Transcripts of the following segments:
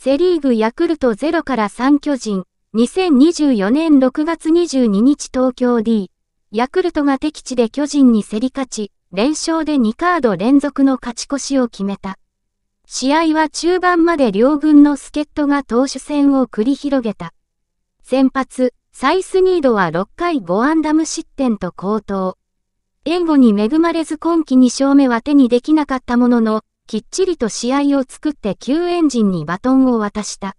セリーグヤクルト0から3巨人、2024年6月22日東京 D、ヤクルトが敵地で巨人に競り勝ち、連勝で2カード連続の勝ち越しを決めた。試合は中盤まで両軍の助っ人が投手戦を繰り広げた。先発、サイスニードは6回5安打無失点と好投。援護に恵まれず今季2勝目は手にできなかったものの、きっちりと試合を作って救援陣にバトンを渡した。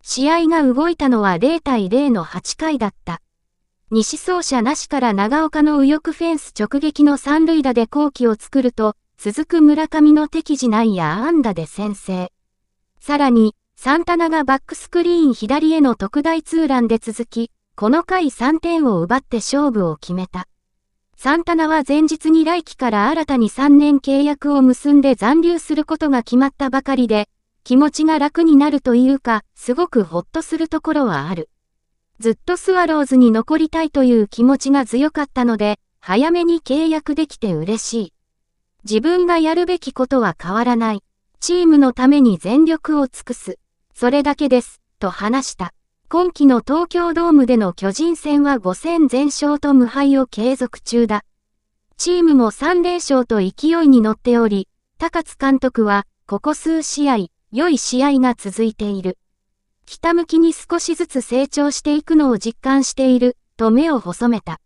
試合が動いたのは0対0の8回だった。西走者なしから長岡の右翼フェンス直撃の三塁打で後期を作ると、続く村上の敵時内や安打で先制。さらに、サンタナがバックスクリーン左への特大ツーランで続き、この回3点を奪って勝負を決めた。サンタナは前日に来季から新たに3年契約を結んで残留することが決まったばかりで、気持ちが楽になるというか、すごくほっとするところはある。ずっとスワローズに残りたいという気持ちが強かったので、早めに契約できて嬉しい。自分がやるべきことは変わらない。チームのために全力を尽くす。それだけです、と話した。今季の東京ドームでの巨人戦は5戦全勝と無敗を継続中だ。チームも3連勝と勢いに乗っており、高津監督は、ここ数試合、良い試合が続いている。北向きに少しずつ成長していくのを実感している、と目を細めた。